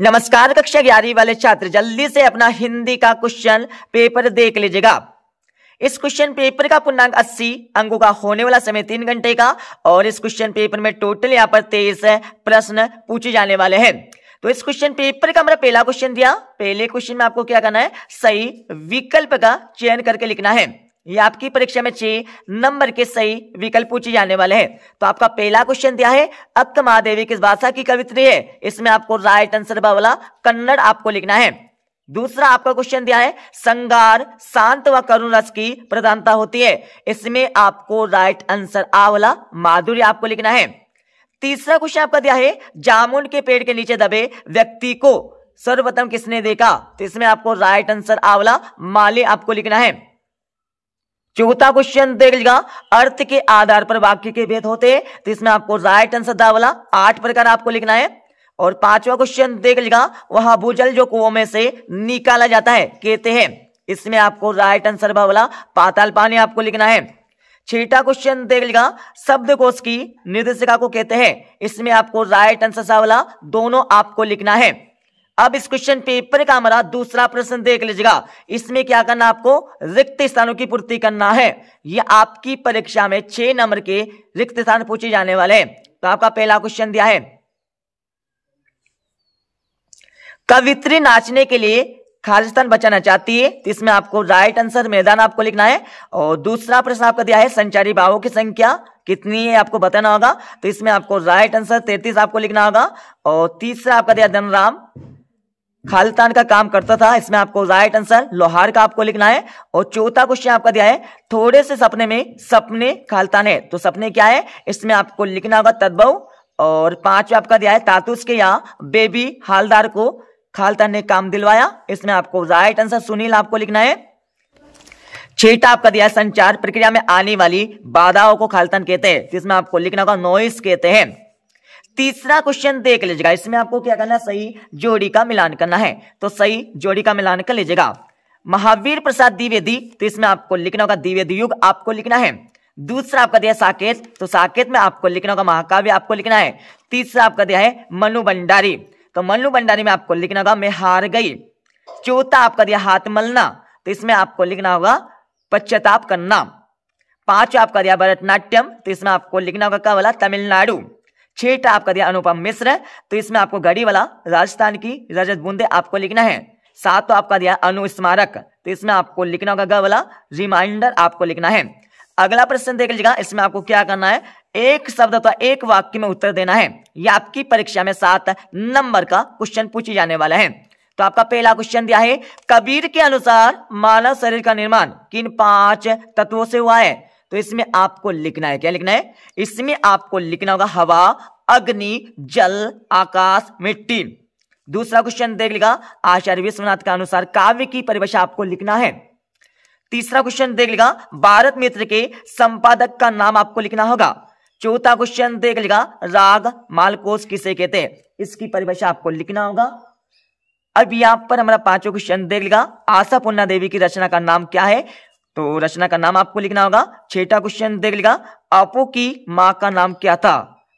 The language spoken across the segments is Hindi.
नमस्कार कक्षा ग्यारह वाले छात्र जल्दी से अपना हिंदी का क्वेश्चन पेपर देख लीजिएगा इस क्वेश्चन पेपर का पूर्णांक 80 अंकों का होने वाला समय तीन घंटे का और इस क्वेश्चन पेपर में टोटल यहाँ पर तेईस प्रश्न पूछे जाने वाले हैं तो इस क्वेश्चन पेपर का हमारा पहला क्वेश्चन दिया पहले क्वेश्चन में आपको क्या करना है सही विकल्प का चयन करके लिखना है ये आपकी परीक्षा में छह नंबर के सही विकल्प पूछे जाने वाले हैं तो आपका पहला क्वेश्चन दिया है अक्त महादेवी किस भाषा की कवित्री है इसमें आपको राइट आंसर बावला कन्नड़ आपको लिखना है दूसरा आपका क्वेश्चन दिया है संगार शांत व करुण रस की प्रधानता होती है इसमें आपको राइट आंसर आवला माधुर्य आपको लिखना है तीसरा क्वेश्चन आपका दिया है जामुन के पेड़ के नीचे दबे व्यक्ति को सर्वप्रथम किसने देखा तो इसमें आपको राइट आंसर आवला माले आपको लिखना है चौथा क्वेश्चन देख लीजिएगा अर्थ के आधार पर वाक्य के भेद होते हैं तो इसमें आपको राइट आंसर वाला आठ प्रकार आपको लिखना है और पांचवा क्वेश्चन देख लीजिएगा वह भूजल जो कुओं में से निकाला जाता है कहते हैं इसमें आपको राइट आंसर बावला पाताल पानी आपको लिखना है छठा क्वेश्चन देख शब्द शब्दकोश की निर्देशिका को कहते हैं इसमें आपको राइट आंसर सावला दोनों आपको लिखना है अब इस क्वेश्चन पेपर का हमारा दूसरा प्रश्न देख लीजिएगा इसमें क्या करना आपको रिक्त स्थानों की पूर्ति करना है यह आपकी परीक्षा में छह नंबर के रिक्त स्थान पूछे जाने वाले हैं तो आपका पहला क्वेश्चन दिया है कवित्री नाचने के लिए खालिस्तान बचाना चाहती है तो इसमें आपको राइट आंसर मैदान आपको लिखना है और दूसरा प्रश्न आपका दिया है संचारी भावों की संख्या कितनी है आपको बताना होगा तो इसमें आपको राइट आंसर तैतीस आपको लिखना होगा और तीसरा आपका दिया धनराम खालिस्तान का काम करता था इसमें आपको राइट आंसर लोहार का आपको लिखना है और चौथा क्वेश्चन आपका दिया है थोड़े से सपने में सपने खालिस्तान है तो सपने क्या है इसमें आपको लिखना होगा तदबव और पांचवा आपका दिया है तातुस के यहाँ बेबी हालदार को खालतान ने काम दिलवाया इसमें आपको राइट आंसर सुनील आपको लिखना है छेटा आपका दिया है संचार प्रक्रिया में आने वाली बाधाओं को खालतान कहते हैं जिसमें आपको लिखना होगा नॉइस कहते हैं तीसरा क्वेश्चन देख लीजिएगा इसमें आपको क्या करना है सही जोड़ी का मिलान करना है तो सही जोड़ी का मिलान कर लीजिएगा महावीर प्रसाद द्विवेदी तो इसमें आपको लिखना होगा द्विवेदी युग आपको लिखना है दूसरा आपका दिया साकेत तो साकेत में आपको लिखना होगा महाकाव्य आपको लिखना है तीसरा आपका दिया है मनु भंडारी तो मनु भंडारी में आपको लिखना होगा मैं हार गई चौथा आपका दिया हाथ मलना तो इसमें आपको लिखना होगा पश्चाताप करना पांचवा आपका दिया भरतनाट्यम तो इसमें आपको लिखना होगा क्या वाला तमिलनाडु छह आपका दिया अनुपम मिश्र तो इसमें आपको गढ़ी वाला राजस्थान की रजत बूंदे आपको लिखना है सात तो आपका दिया अनुस्मारक तो इसमें आपको लिखना होगा ग वाला रिमाइंडर आपको लिखना है अगला प्रश्न देख लीजिएगा इसमें आपको क्या करना है एक शब्द अथवा एक वाक्य में उत्तर देना है यह आपकी परीक्षा में सात नंबर का क्वेश्चन पूछे जाने वाला है तो आपका पहला क्वेश्चन दिया है कबीर के अनुसार मानव शरीर का निर्माण किन पांच तत्वों से हुआ है तो इसमें आपको लिखना है क्या लिखना है इसमें आपको लिखना होगा हवा अग्नि जल आकाश मिट्टी दूसरा क्वेश्चन देख लिखा आचार्य विश्वनाथ के अनुसार काव्य की परिभाषा आपको लिखना है तीसरा क्वेश्चन देख लिखा भारत मित्र के संपादक का नाम आपको लिखना होगा चौथा क्वेश्चन देख लिखा राग मालकोश किसे कहते हैं इसकी परिभाषा आपको लिखना होगा अब यहां पर हमारा पांचवा क्वेश्चन देख लिखा आशा पूर्णा देवी की रचना का नाम क्या है तो रचना का नाम आपको लिखना होगा छठा क्वेश्चन देख लिखा अपो की माँ का नाम क्या था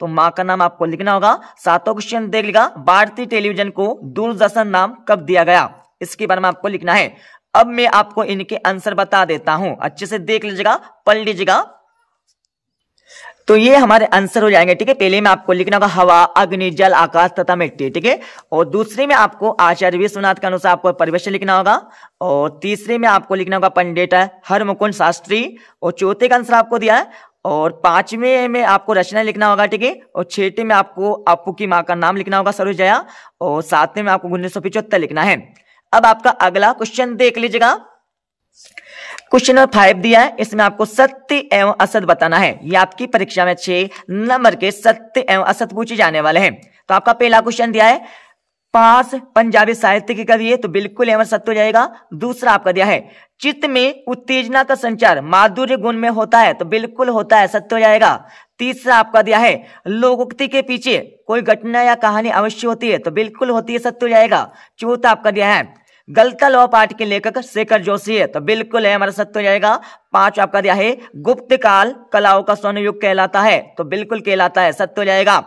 तो माँ का नाम आपको लिखना होगा सातों क्वेश्चन देख लिखा भारतीय टेलीविजन को दूरदर्शन नाम कब दिया गया इसके बारे में आपको लिखना है अब मैं आपको इनके आंसर बता देता हूं अच्छे से देख लीजिएगा पढ़ लीजिएगा तो ये हमारे आंसर हो जाएंगे ठीक है पहले में आपको लिखना होगा हवा अग्नि जल आकाश तथा मिट्टी ठीक है और दूसरे में आपको आचार्य विश्वनाथ के अनुसार आपको परिवेश लिखना होगा और तीसरे में आपको लिखना होगा पंडित हर मुकुंद शास्त्री और चौथे का आंसर आपको दिया है और पांचवें में आपको रचना लिखना होगा ठीक है और छठे में आपको अपू की माँ का नाम लिखना होगा सरोजया और सातवें में आपको उन्नीस लिखना है अब आपका अगला क्वेश्चन देख लीजिएगा क्वेश्चन नंबर फाइव दिया है इसमें आपको सत्य एवं असत बताना है ये आपकी परीक्षा में छह नंबर के सत्य एवं असत पूछे जाने वाले हैं तो आपका पहला क्वेश्चन दिया है पास पंजाबी साहित्य की है तो बिल्कुल एवं सत्य हो जाएगा दूसरा आपका दिया है चित्त में उत्तेजना का संचार माधुर्य गुण में होता है तो बिल्कुल होता है सत्य हो जाएगा तीसरा आपका दिया है लोकोक्ति के पीछे कोई घटना या कहानी अवश्य होती है तो बिल्कुल होती है सत्य हो जाएगा चौथा आपका दिया है गलता लॉ पाठ के लेखक शेखर जोशी है तो बिल्कुल है हमारा सत्य हो जाएगा पांच आपका दिया है गुप्त काल कलाओं का स्वर्ण युग कहलाता है तो बिल्कुल कहलाता है सत्य हो जाएगा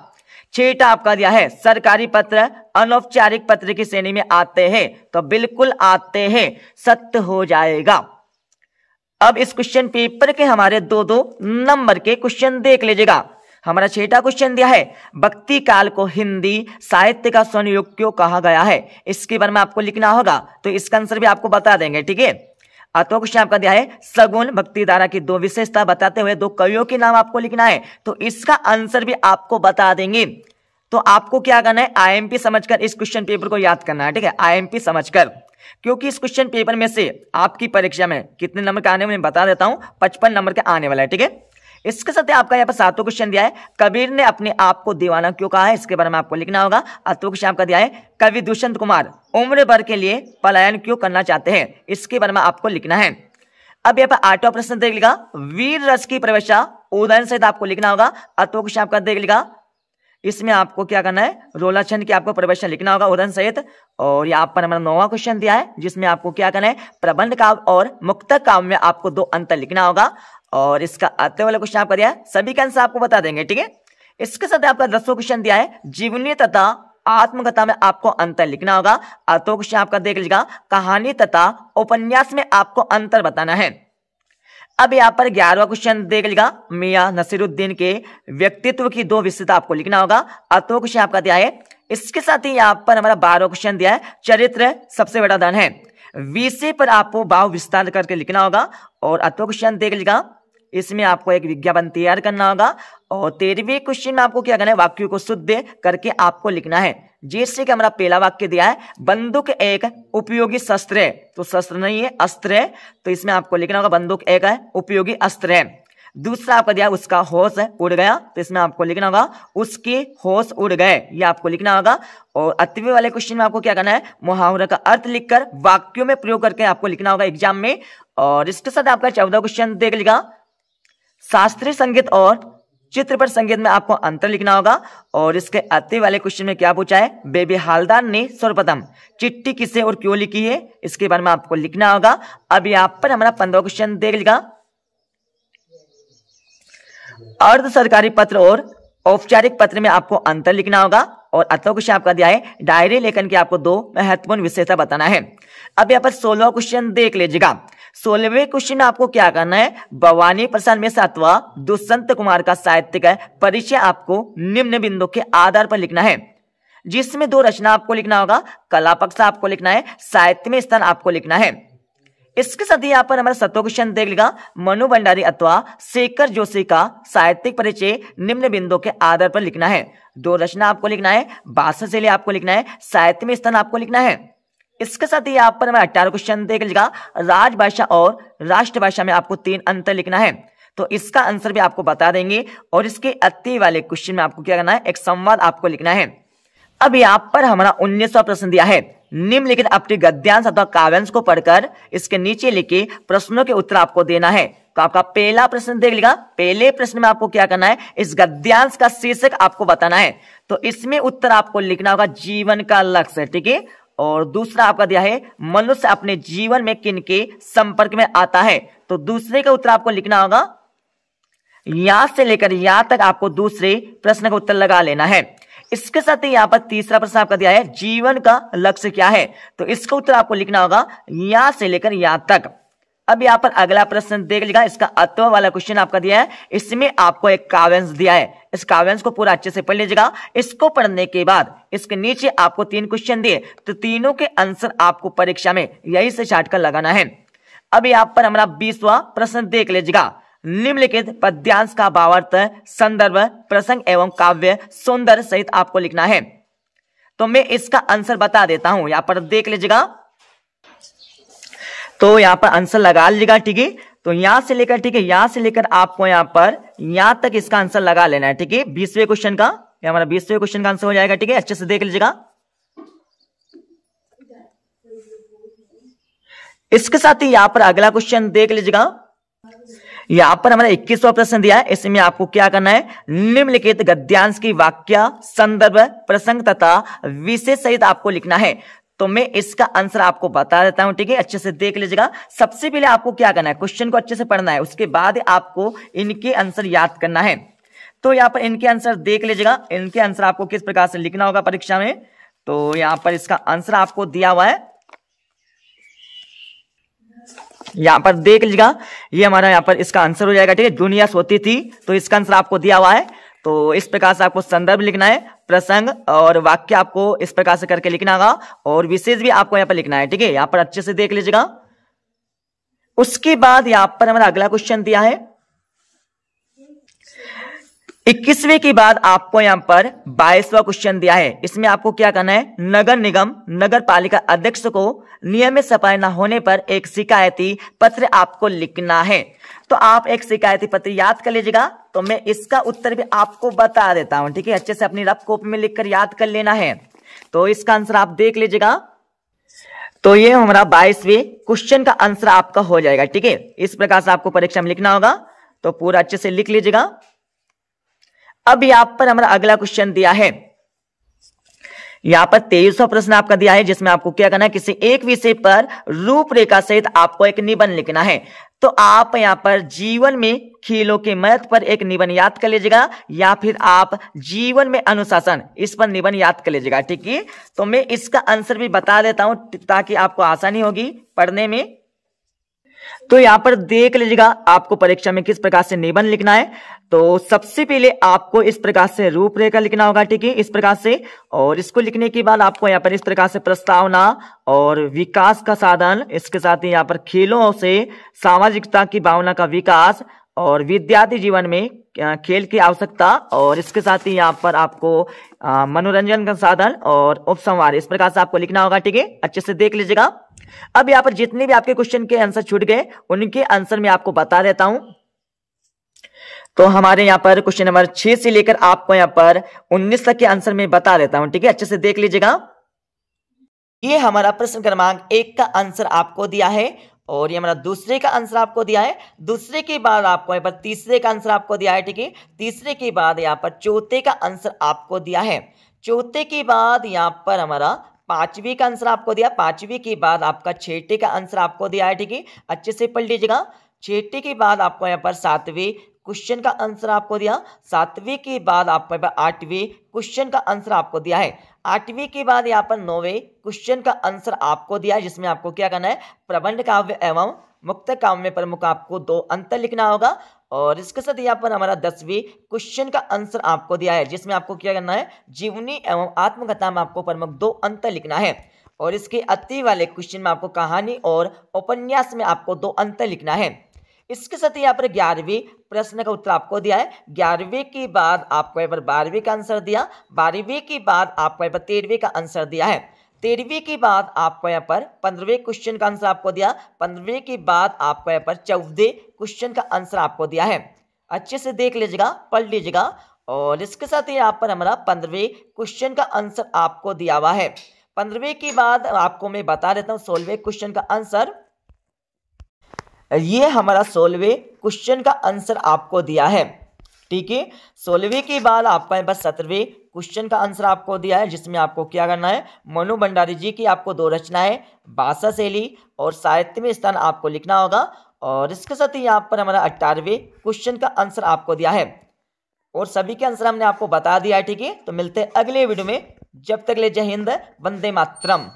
छेटा आपका दिया है सरकारी पत्र अनौपचारिक पत्र की श्रेणी में आते हैं तो बिल्कुल आते हैं सत्य हो जाएगा अब इस क्वेश्चन पेपर के हमारे दो दो नंबर के क्वेश्चन देख लीजिएगा हमारा छठा क्वेश्चन दिया है भक्ति काल को हिंदी साहित्य का स्वर्ण क्यों कहा गया है इसके बारे में आपको लिखना होगा तो इसका आंसर भी आपको बता देंगे ठीक है अतो क्वेश्चन आपका दिया है सगुन भक्ति धारा की दो विशेषता बताते हुए दो कवियों के नाम आपको लिखना है तो इसका आंसर भी आपको बता देंगे तो आपको क्या करना है आईएमपी समझकर इस क्वेश्चन पेपर को याद करना है ठीक है आईएमपी समझकर क्योंकि इस क्वेश्चन पेपर में से आपकी परीक्षा में कितने नंबर के आने वाले बता देता हूं पचपन नंबर के आने वाला है ठीक है इसके साथ आपका यहाँ पर सातों क्वेश्चन दिया है कबीर ने अपने आप को दीवाना क्यों कहा है इसके बारे में आपको लिखना होगा अतों क्वेश्चन आपका दिया है कवि दुष्यंत कुमार उम्र भर के लिए पलायन क्यों करना चाहते हैं इसके बारे में आपको लिखना है अब यहाँ पर आठवां प्रश्न देख लेगा वीर रस की प्रवेशा उदाहरण सहित आपको लिखना होगा अतवा क्वेश्चन आपका देख लेगा इसमें आपको क्या करना है रोला छंद की आपको प्रवेश लिखना होगा उदाहरण सहित और यहाँ पर हमारा नौवा क्वेश्चन दिया है जिसमें आपको क्या करना है प्रबंध काव्य और मुक्त काव्य में आपको दो अंतर लिखना होगा और इसका आते वाला क्वेश्चन आपका दिया है सभी का आंसर आपको बता देंगे ठीक है इसके साथ आपका दसवा क्वेश्चन दिया है जीवनी तथा आत्मकथा में आपको अंतर लिखना होगा अतो क्वेश्चन आपका देख लीजिएगा कहानी तथा उपन्यास में आपको अंतर बताना है अब यहाँ पर ग्यारहवा क्वेश्चन देख लीजिएगा मियाँ नसीरुद्दीन के व्यक्तित्व की दो विशेषता आपको लिखना होगा अतो क्वेश्चन आपका दिया है इसके साथ ही यहाँ पर हमारा बारहवा क्वेश्चन दिया है चरित्र सबसे बड़ा दान है विषय पर आपको भाव विस्तार करके लिखना होगा और अतो क्वेश्चन देख लीजिएगा इसमें आपको एक विज्ञापन तैयार करना होगा और तेरहवें क्वेश्चन में आपको क्या करना है वाक्यों को शुद्ध करके आपको लिखना है जैसे कि हमारा पहला वाक्य दिया है बंदूक एक उपयोगी शस्त्र है तो शस्त्र नहीं है अस्त्र है तो इसमें आपको लिखना होगा बंदूक एक है उपयोगी अस्त्र है दूसरा आपका दिया उसका होश उड़ गया तो इसमें आपको लिखना होगा उसके होश उड़ गए ये आपको लिखना होगा और अतवे वाले क्वेश्चन में आपको क्या करना है मुहावरे का अर्थ लिखकर वाक्यों में प्रयोग करके आपको लिखना होगा एग्जाम में और इसके साथ आपका चौदह क्वेश्चन देख लेगा शास्त्रीय संगीत और चित्रपट संगीत में आपको अंतर लिखना होगा और इसके अति वाले क्वेश्चन में क्या पूछा है बेबी हालदार ने सर्वप्रथम चिट्ठी किसे और क्यों लिखी है इसके बारे में आपको लिखना होगा अब यहाँ पर हमारा पंद्रह क्वेश्चन देख लेगा अर्ध सरकारी पत्र और औपचारिक पत्र में आपको अंतर लिखना होगा और अतः क्वेश्चन आपका दिया है डायरी लेखन की आपको दो महत्वपूर्ण विशेषता बताना है अब यहाँ पर सोलह क्वेश्चन देख लीजिएगा सोलहवें क्वेश्चन आपको क्या करना है भवानी प्रसाद में सातवा दुष्यंत कुमार का साहित्य का परिचय आपको निम्न बिंदु के आधार पर लिखना है जिसमें दो रचना आपको लिखना होगा कला पक्ष आपको लिखना है साहित्य में स्थान आपको लिखना है इसके साथ ही यहाँ पर हमारा सत्व क्वेश्चन देख लेगा मनु भंडारी अथवा शेखर जोशी का साहित्यिक परिचय निम्न बिंदु के आधार पर लिखना है दो रचना आपको लिखना है भाषा शैली आपको लिखना है साहित्य में स्थान आपको लिखना है इसके साथ ही यहाँ पर मैं अठारह क्वेश्चन देख लीजिएगा राजभाषा और राष्ट्रभाषा में आपको तीन अंतर लिखना है तो इसका आंसर भी आपको बता देंगे और इसके अति वाले क्वेश्चन में आपको क्या करना है एक संवाद आपको लिखना है अब यहाँ पर हमारा सौ प्रश्न दिया है निम्नलिखित अपने गद्यांश अथवा काव्यांश को पढ़कर इसके नीचे लिखे प्रश्नों के उत्तर आपको देना है तो आपका पहला प्रश्न देख लेगा पहले प्रश्न में आपको क्या करना है इस गद्यांश का शीर्षक आपको बताना है तो इसमें उत्तर आपको लिखना होगा जीवन का लक्ष्य ठीक है और दूसरा आपका दिया है मनुष्य अपने जीवन में किन के संपर्क में आता है तो दूसरे का उत्तर आपको लिखना होगा यहां से लेकर यहां तक आपको दूसरे प्रश्न का उत्तर लगा लेना है इसके साथ ही यहां पर तीसरा प्रश्न आपका दिया है जीवन का लक्ष्य क्या है तो इसका उत्तर आपको लिखना होगा यहां से लेकर यहां तक अब यहाँ पर अगला प्रश्न देख लीजिएगा इसका अत्व वाला क्वेश्चन आपका दिया है इसमें आपको एक काव्यांश दिया है इस काव्यांश को पूरा अच्छे से पढ़ लीजिएगा इसको पढ़ने के बाद इसके नीचे आपको तीन क्वेश्चन दिए तो तीनों के आंसर आपको परीक्षा में यही से छाट कर लगाना है अब यहाँ पर हमारा बीसवा प्रश्न देख लीजिएगा निम्नलिखित पद्यांश का भावार्थ संदर्भ प्रसंग एवं काव्य सुंदर सहित आपको लिखना है तो मैं इसका आंसर बता देता हूं यहां पर देख लीजिएगा तो यहाँ पर आंसर लगा लीजिएगा ठीक है तो यहां से लेकर ठीक है यहां से लेकर आपको यहाँ पर यहां तक इसका आंसर लगा लेना है ठीक है बीसवे क्वेश्चन का हमारा बीसवे क्वेश्चन का आंसर हो जाएगा ठीक है अच्छे से देख लीजिएगा इसके साथ ही यहाँ पर अगला क्वेश्चन देख लीजिएगा यहाँ पर हमारा इक्कीसवा प्रश्न दिया है इसमें आपको क्या करना है निम्नलिखित गद्यांश की वाक्य संदर्भ प्रसंग तथा विशेष सहित आपको लिखना है तो मैं इसका आंसर आपको बता देता हूं ठीक है अच्छे से देख लीजिएगा सबसे पहले आपको क्या करना है क्वेश्चन को अच्छे से पढ़ना है उसके बाद आपको इनके आंसर याद करना है तो यहां पर इनके आंसर देख लीजिएगा इनके आंसर आपको किस प्रकार से लिखना होगा परीक्षा में तो यहां पर इसका आंसर आपको दिया हुआ है यहां पर देख लीजिएगा ये हमारा यहां पर इसका आंसर हो जाएगा ठीक है जूनियस होती थी तो इसका आंसर आपको दिया हुआ है तो इस प्रकार से आपको संदर्भ लिखना है प्रसंग और वाक्य आपको इस प्रकार से करके लिखना होगा और विशेष भी आपको यहाँ पर लिखना है ठीक है यहाँ पर अच्छे से देख लीजिएगा उसके बाद यहाँ पर हमारा अगला क्वेश्चन दिया है इक्कीसवें के बाद आपको यहाँ पर बाईसवा क्वेश्चन दिया है इसमें आपको क्या करना है नगर निगम नगर पालिका अध्यक्ष को नियमित सफाई न होने पर एक शिकायती पत्र आपको लिखना है तो आप एक शिकायती पत्र याद कर लीजिएगा तो मैं इसका उत्तर भी आपको बता देता हूं ठीक है अच्छे से अपनी रफ कॉपी में लिखकर याद कर लेना है तो इसका आंसर आप देख लीजिएगा तो ये हमारा बाईसवी क्वेश्चन का आंसर आपका हो जाएगा ठीक है इस प्रकार से आपको परीक्षा में लिखना होगा तो पूरा अच्छे से लिख लीजिएगा अब यहां पर हमारा अगला क्वेश्चन दिया है यहां पर तेईसवा प्रश्न आपका दिया है जिसमें आपको क्या करना है किसी एक विषय पर रूपरेखा सहित आपको एक निबंध लिखना है तो आप यहां पर जीवन में खेलों के महत्व पर एक निबंध याद कर लीजिएगा या फिर आप जीवन में अनुशासन इस पर निबंध याद कर लीजिएगा ठीक है तो मैं इसका आंसर भी बता देता हूं ताकि आपको आसानी होगी पढ़ने में तो यहां पर देख लीजिएगा आपको परीक्षा में किस प्रकार से निबंध लिखना है तो सबसे पहले आपको इस प्रकार से रूपरेखा लिखना होगा ठीक है इस प्रकार से और इसको लिखने के बाद आपको यहाँ पर इस प्रकार से प्रस्तावना और विकास का साधन इसके साथ ही यहाँ पर खेलों से सामाजिकता की भावना का विकास और विद्यार्थी जीवन में खेल की आवश्यकता और इसके साथ ही यहाँ पर आपको मनोरंजन का साधन और उपसंहार इस प्रकार से आपको लिखना होगा ठीक है अच्छे से देख लीजिएगा अब यहाँ पर जितने भी आपके क्वेश्चन के आंसर छूट गए उनके आंसर में आपको बता देता हूं तो हमारे यहाँ पर क्वेश्चन नंबर छह से लेकर आपको यहाँ पर उन्नीस तक के आंसर में बता देता हूँ ठीक है अच्छे से देख लीजिएगा ये हमारा प्रश्न क्रमांक एक का आंसर आपको दिया है और ये हमारा दूसरे का आंसर आपको दिया है दूसरे के बाद आपको यहाँ पर तीसरे का आंसर आपको दिया है ठीक है तीसरे के बाद यहाँ पर चौथे का आंसर आपको दिया है चौथे के बाद यहाँ पर हमारा पांचवी का आंसर आपको दिया पांचवी के बाद आपका छठे का आंसर आपको दिया है ठीक है अच्छे से पढ़ लीजिएगा छठे के बाद आपको यहाँ पर सातवीं क्वेश्चन का आंसर आपको दिया सातवें के बाद आपके पास आठवें क्वेश्चन का आंसर आपको दिया है आठवीं के बाद यहाँ पर नौवे क्वेश्चन का आंसर आपको दिया है जिसमें आपको क्या करना है प्रबंध काव्य एवं मुक्त काव्य प्रमुख आपको दो अंतर लिखना होगा और इसके साथ यहाँ पर हमारा दसवीं क्वेश्चन का आंसर आपको दिया है जिसमें आपको क्या करना है जीवनी एवं आत्मकथा में आपको प्रमुख दो अंतर लिखना है और इसके अति वाले क्वेश्चन में आपको कहानी और उपन्यास में आपको दो अंतर लिखना है इसके साथ ही यहाँ पर ग्यारहवीं प्रश्न का उत्तर आपको दिया है ग्यारहवीं के बाद आपको यहाँ पर बारहवीं का आंसर दिया बारहवीं के बाद आपको यहाँ पर तेरहवीं का आंसर दिया है तेरहवीं के बाद आपको यहाँ पर पंद्रहवें क्वेश्चन का आंसर आपको दिया पंद्रहवें के बाद आपको यहाँ पर चौदह क्वेश्चन का आंसर आपको दिया है अच्छे से देख लीजिएगा पढ़ लीजिएगा और इसके साथ यहाँ पर हमारा पंद्रहवें क्वेश्चन का आंसर आपको दिया हुआ है पंद्रहवें के बाद आपको मैं बता देता हूँ सोलहवें क्वेश्चन का आंसर ये हमारा सोलवे क्वेश्चन का आंसर आपको दिया है ठीक है सोलहवें के बाद आपका यहाँ पर सत्रहवें क्वेश्चन का आंसर आपको दिया है जिसमें आपको क्या करना है मनु भंडारी जी की आपको दो रचनाएं बासा शैली और साहित्यमय स्थान आपको लिखना होगा और इसके साथ ही यहाँ पर हमारा अट्ठारहवें क्वेश्चन का आंसर आपको दिया है और सभी के आंसर हमने आपको बता दिया है ठीक है तो मिलते हैं अगले वीडियो में जब तक ले जय हिंद वंदे मातरम